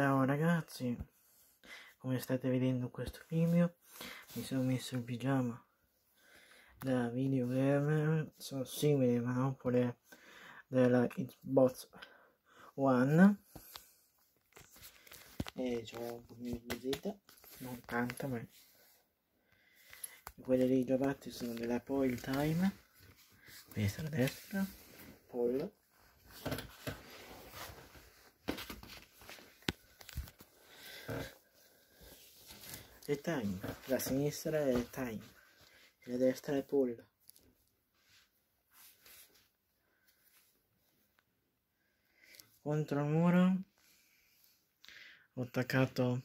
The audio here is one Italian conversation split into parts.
Ciao ragazzi, come state vedendo questo video mi sono messo il pigiama della videogamer, sono simile ma non oppure della Xbox One e c'ho un po' di visita, non tanto ma quelle dei giovatti sono della Paul Time, questa a destra, Paul e time la sinistra è time e la destra è pull contro il muro ho attaccato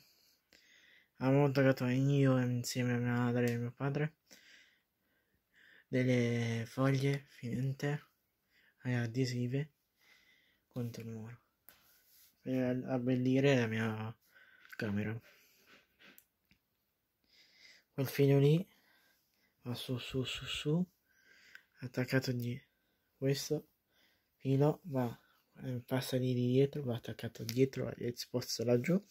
avevo attaccato io insieme a mia madre e mio padre delle foglie finite eh, adesive contro il muro per abbellire la mia camera. Quel filo lì va su su su su, attaccato di questo filo va, eh, passa lì di dietro, va attaccato dietro all'esposto laggiù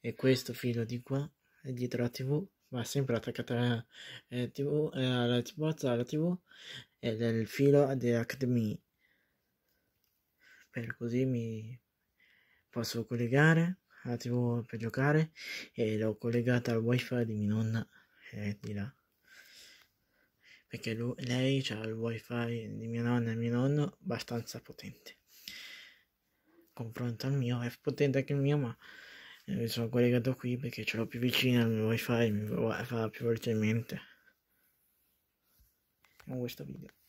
e questo filo di qua è dietro la tv va sempre attaccato eh, eh, alla eh, tv, alla tv, alla tv e del filo dell'Academy per così mi posso collegare la tv per giocare e l'ho collegata al wifi di mia nonna è di là perché lui, lei ha il wifi di mia nonna e mio nonno abbastanza potente confronto al mio è potente anche il mio ma eh, mi sono collegato qui perché ce l'ho più vicino al mio wifi mi fa più velocemente con questo video